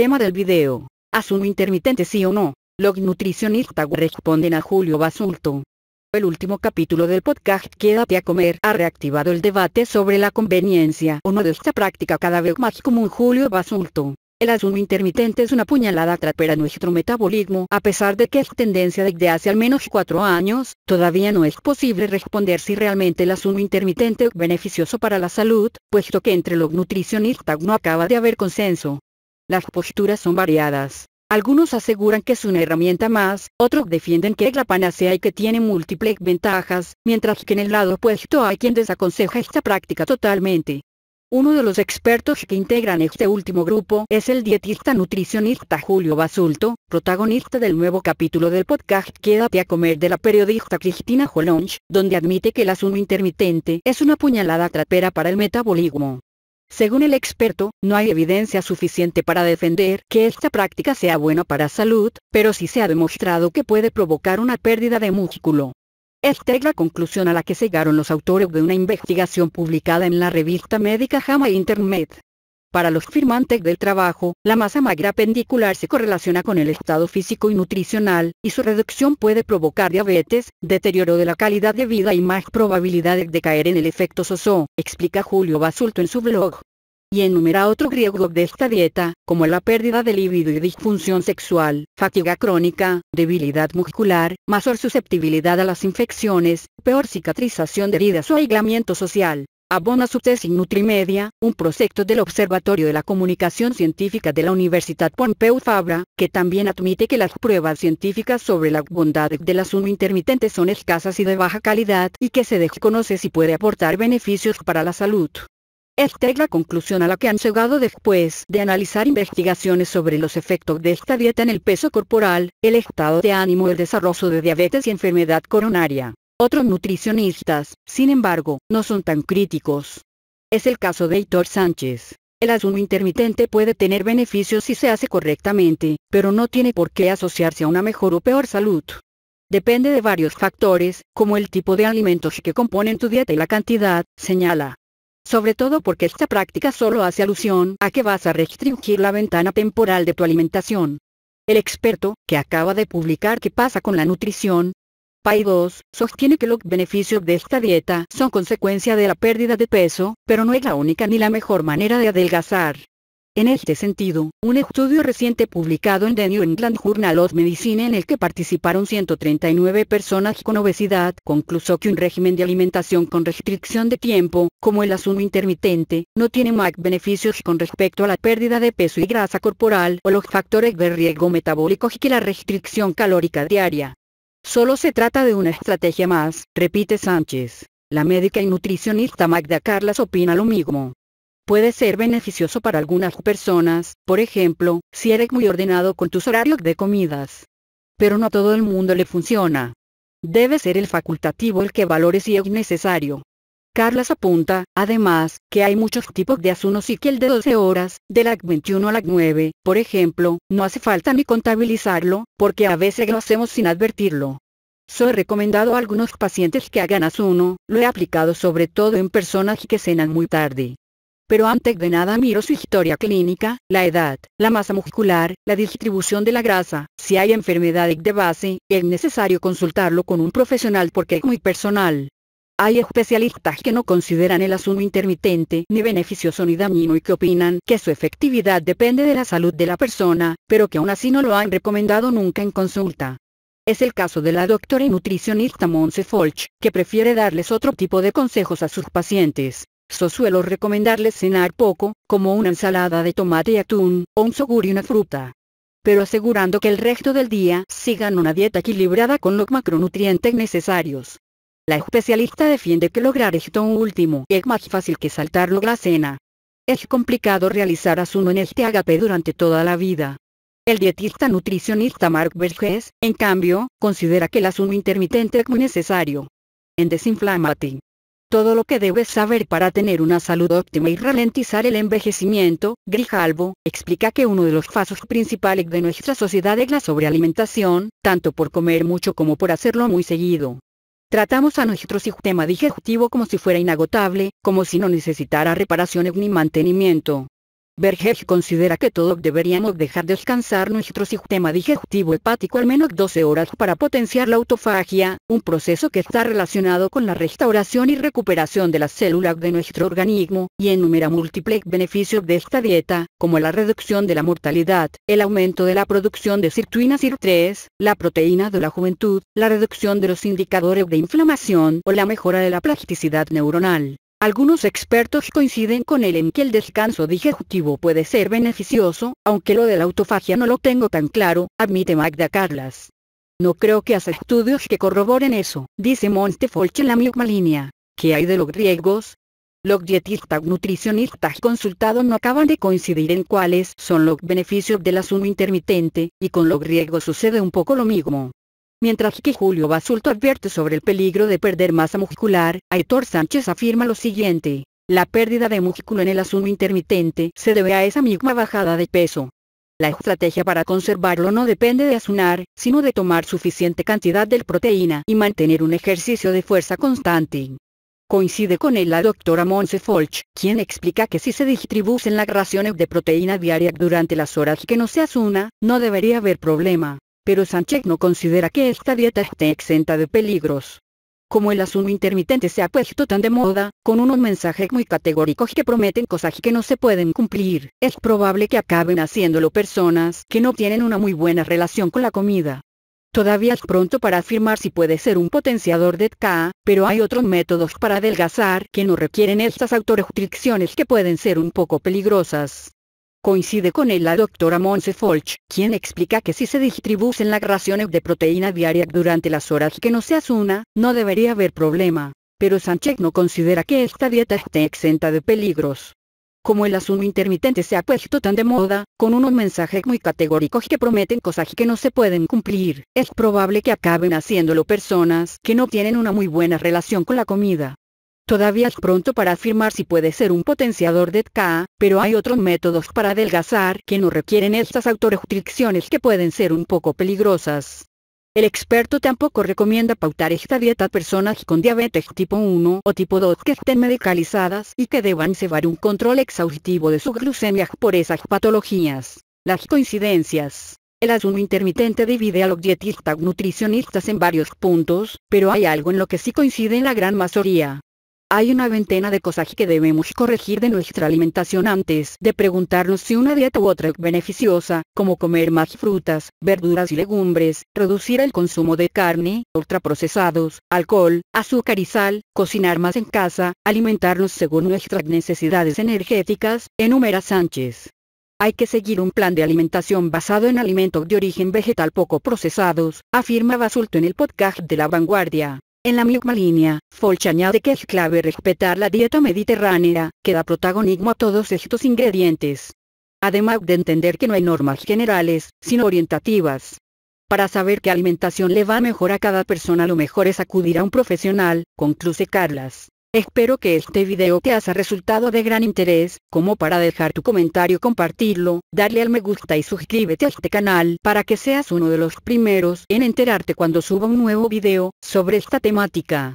Tema del video. Asumo intermitente sí o no. Los nutricionistas responden a Julio Basulto. El último capítulo del podcast Quédate a comer ha reactivado el debate sobre la conveniencia o no de esta práctica cada vez más común Julio Basulto. El asumo intermitente es una puñalada trapera para nuestro metabolismo, a pesar de que es tendencia de hace al menos cuatro años, todavía no es posible responder si realmente el asumo intermitente es beneficioso para la salud, puesto que entre los nutricionistas no acaba de haber consenso. Las posturas son variadas. Algunos aseguran que es una herramienta más, otros defienden que es la panacea y que tiene múltiples ventajas, mientras que en el lado opuesto hay quien desaconseja esta práctica totalmente. Uno de los expertos que integran este último grupo es el dietista nutricionista Julio Basulto, protagonista del nuevo capítulo del podcast Quédate a comer de la periodista Cristina Jolonch, donde admite que el asunto intermitente es una puñalada trapera para el metabolismo. Según el experto, no hay evidencia suficiente para defender que esta práctica sea buena para salud, pero sí se ha demostrado que puede provocar una pérdida de músculo. Esta es la conclusión a la que llegaron los autores de una investigación publicada en la revista médica JAMA Internet. Para los firmantes del trabajo, la masa magra pendicular se correlaciona con el estado físico y nutricional, y su reducción puede provocar diabetes, deterioro de la calidad de vida y más probabilidades de caer en el efecto soso, explica Julio Basulto en su blog. Y enumera otro griego de esta dieta, como la pérdida de libido y disfunción sexual, fatiga crónica, debilidad muscular, mayor susceptibilidad a las infecciones, peor cicatrización de heridas o aislamiento social. Abona su tesis Nutrimedia, un proyecto del Observatorio de la Comunicación Científica de la Universidad Pompeu Fabra, que también admite que las pruebas científicas sobre la bondad de del suma intermitente son escasas y de baja calidad y que se desconoce si puede aportar beneficios para la salud. Esta es la conclusión a la que han llegado después de analizar investigaciones sobre los efectos de esta dieta en el peso corporal, el estado de ánimo, el desarrollo de diabetes y enfermedad coronaria. Otros nutricionistas, sin embargo, no son tan críticos. Es el caso de Hitor Sánchez. El asunto intermitente puede tener beneficios si se hace correctamente, pero no tiene por qué asociarse a una mejor o peor salud. Depende de varios factores, como el tipo de alimentos que componen tu dieta y la cantidad, señala. Sobre todo porque esta práctica solo hace alusión a que vas a restringir la ventana temporal de tu alimentación. El experto, que acaba de publicar qué pasa con la nutrición, PAI2 sostiene que los beneficios de esta dieta son consecuencia de la pérdida de peso, pero no es la única ni la mejor manera de adelgazar. En este sentido, un estudio reciente publicado en The New England Journal of Medicine en el que participaron 139 personas con obesidad concluyó que un régimen de alimentación con restricción de tiempo, como el asunto intermitente, no tiene más beneficios con respecto a la pérdida de peso y grasa corporal o los factores de riesgo metabólico que la restricción calórica diaria. Solo se trata de una estrategia más, repite Sánchez. La médica y nutricionista Magda Carlas opina lo mismo. Puede ser beneficioso para algunas personas, por ejemplo, si eres muy ordenado con tus horarios de comidas. Pero no a todo el mundo le funciona. Debe ser el facultativo el que valore si es necesario. Carlas apunta, además, que hay muchos tipos de asunos y que el de 12 horas, de la 21 a la 9, por ejemplo, no hace falta ni contabilizarlo, porque a veces lo hacemos sin advertirlo. Soy recomendado a algunos pacientes que hagan asuno, lo he aplicado sobre todo en personas que cenan muy tarde. Pero antes de nada miro su historia clínica, la edad, la masa muscular, la distribución de la grasa, si hay enfermedad de base, es necesario consultarlo con un profesional porque es muy personal. Hay especialistas que no consideran el asunto intermitente ni beneficioso ni dañino y que opinan que su efectividad depende de la salud de la persona, pero que aún así no lo han recomendado nunca en consulta. Es el caso de la doctora y nutricionista Monse Folch, que prefiere darles otro tipo de consejos a sus pacientes. So suelo recomendarles cenar poco, como una ensalada de tomate y atún, o un yogur y una fruta pero asegurando que el resto del día sigan una dieta equilibrada con los macronutrientes necesarios. La especialista defiende que lograr esto último es más fácil que saltarlo la cena. Es complicado realizar asuno en este agape durante toda la vida. El dietista nutricionista Mark Berges, en cambio, considera que el asuno intermitente es muy necesario. En Desinflamati. Todo lo que debes saber para tener una salud óptima y ralentizar el envejecimiento, Grijalvo, explica que uno de los pasos principales de nuestra sociedad es la sobrealimentación, tanto por comer mucho como por hacerlo muy seguido. Tratamos a nuestro sistema digestivo como si fuera inagotable, como si no necesitara reparación ni mantenimiento. Berger considera que todos deberíamos dejar descansar nuestro sistema digestivo hepático al menos 12 horas para potenciar la autofagia, un proceso que está relacionado con la restauración y recuperación de las células de nuestro organismo, y enumera múltiples beneficios de esta dieta, como la reducción de la mortalidad, el aumento de la producción de sirtuina SIR3, la proteína de la juventud, la reducción de los indicadores de inflamación o la mejora de la plasticidad neuronal. Algunos expertos coinciden con él en que el descanso digestivo puede ser beneficioso, aunque lo de la autofagia no lo tengo tan claro, admite Magda Carlas. No creo que haya estudios que corroboren eso, dice Montefolch en la misma línea. ¿Qué hay de los griegos? Los dietistas nutricionistas consultados no acaban de coincidir en cuáles son los beneficios del asumo intermitente, y con los griegos sucede un poco lo mismo. Mientras que Julio Basulto advierte sobre el peligro de perder masa muscular, Aitor Sánchez afirma lo siguiente. La pérdida de músculo en el asuno intermitente se debe a esa misma bajada de peso. La estrategia para conservarlo no depende de asunar, sino de tomar suficiente cantidad de proteína y mantener un ejercicio de fuerza constante. Coincide con él la doctora Monse Folch, quien explica que si se distribuyen las raciones de proteína diaria durante las horas que no se asuna, no debería haber problema pero Sánchez no considera que esta dieta esté exenta de peligros. Como el asunto intermitente se ha puesto tan de moda, con unos mensajes muy categóricos que prometen cosas que no se pueden cumplir, es probable que acaben haciéndolo personas que no tienen una muy buena relación con la comida. Todavía es pronto para afirmar si puede ser un potenciador de TK, pero hay otros métodos para adelgazar que no requieren estas autorestricciones que pueden ser un poco peligrosas. Coincide con él la doctora Monse Folch, quien explica que si se distribuyen las raciones de proteína diaria durante las horas que no se asuna, no debería haber problema. Pero Sánchez no considera que esta dieta esté exenta de peligros. Como el asunto intermitente se ha puesto tan de moda, con unos mensajes muy categóricos que prometen cosas que no se pueden cumplir, es probable que acaben haciéndolo personas que no tienen una muy buena relación con la comida. Todavía es pronto para afirmar si puede ser un potenciador de TK, pero hay otros métodos para adelgazar que no requieren estas autorestricciones que pueden ser un poco peligrosas. El experto tampoco recomienda pautar esta dieta a personas con diabetes tipo 1 o tipo 2 que estén medicalizadas y que deban llevar un control exhaustivo de su glucemia por esas patologías. Las coincidencias. El asunto intermitente divide a los dietistas nutricionistas en varios puntos, pero hay algo en lo que sí coincide en la gran mayoría. Hay una veintena de cosas que debemos corregir de nuestra alimentación antes de preguntarnos si una dieta u otra es beneficiosa, como comer más frutas, verduras y legumbres, reducir el consumo de carne, ultraprocesados, alcohol, azúcar y sal, cocinar más en casa, alimentarnos según nuestras necesidades energéticas, enumera Sánchez. Hay que seguir un plan de alimentación basado en alimentos de origen vegetal poco procesados, afirma Basulto en el podcast de La Vanguardia. En la misma línea, Folch añade que es clave respetar la dieta mediterránea, que da protagonismo a todos estos ingredientes. Además de entender que no hay normas generales, sino orientativas. Para saber qué alimentación le va mejor a cada persona lo mejor es acudir a un profesional, concluye Carlas. Espero que este video te haya resultado de gran interés, como para dejar tu comentario compartirlo, darle al me gusta y suscríbete a este canal para que seas uno de los primeros en enterarte cuando suba un nuevo video sobre esta temática.